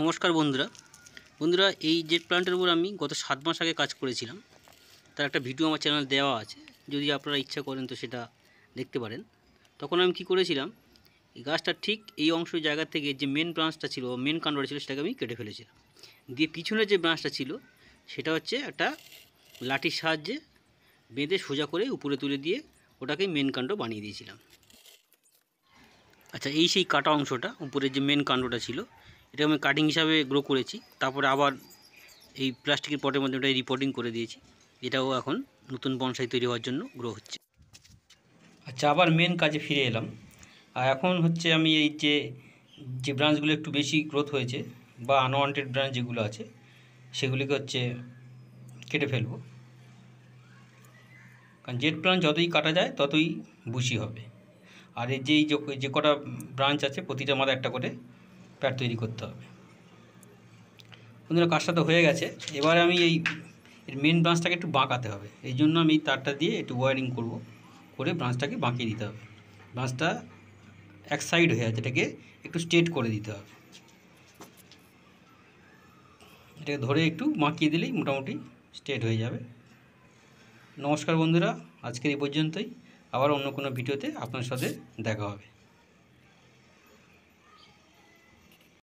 নমস্কার বন্ধুরা বন্ধুরা এই জেট প্ল্যান্টের উপর আমি গত সাত মাস আগে কাজ করেছিলাম তার একটা ভিডিও আমার চ্যানেলে দেওয়া আছে যদি আপনারা ইচ্ছা করেন তো সেটা দেখতে পারেন তখন আমি কি করেছিলাম এই গাছটা ঠিক এই অংশ জায়গা থেকে যে মেন ব্রাঞ্চটা ছিল মেন কাণ্ডটা ছিল সেটাকে আমি কেটে ফেলেছিলাম দিয়ে পিছনের যে ব্রাঞ্চটা ছিল সেটা হচ্ছে একটা লাঠির সাহায্যে বেঁধে সোজা করে উপরে তুলে দিয়ে ওটাকে মেন কাণ্ড বানিয়ে দিয়েছিলাম আচ্ছা এই সেই কাটা অংশটা উপরে যে মেন কাণ্ডটা ছিল এটা আমি কাটিং হিসাবে গ্রো করেছি তারপরে আবার এই প্লাস্টিকের পটের মধ্যে ওটাই রিপোর্টিং করে দিয়েছি এটাও এখন নতুন বনসাই তৈরি হওয়ার জন্য গ্রো হচ্ছে আচ্ছা আবার মেন কাজে ফিরে এলাম আর এখন হচ্ছে আমি এই যে যে ব্রাঞ্চগুলো একটু বেশি গ্রোথ হয়েছে বা আনওয়ান্টেড ব্রাঞ্চ যেগুলো আছে সেগুলিকে হচ্ছে কেটে ফেলব কারণ জেট প্লান্ট যতই কাটা যায় ততই বুশি হবে আর এই যে যে কটা ব্রাঞ্চ আছে প্রতিটা মাথায় একটা করে প্যাড তৈরি করতে হবে বন্ধুরা কাজটা তো হয়ে গেছে এবার আমি এই এর মেন ব্রাঞ্চটাকে একটু বাঁকাতে হবে এই জন্য আমি তারটা দিয়ে একটু ওয়ারিং করব করে ব্রাঞ্চটাকে বাঁকিয়ে দিতে হবে ব্রাঞ্চটা এক সাইড হয়ে আছে এটাকে একটু স্ট্রেট করে দিতে হবে এটাকে ধরে একটু বাঁকিয়ে দিলেই মোটামুটি স্ট্রেট হয়ে যাবে নমস্কার বন্ধুরা আজকের এই পর্যন্তই আবার অন্য কোনো ভিডিওতে আপনার সাথে দেখা হবে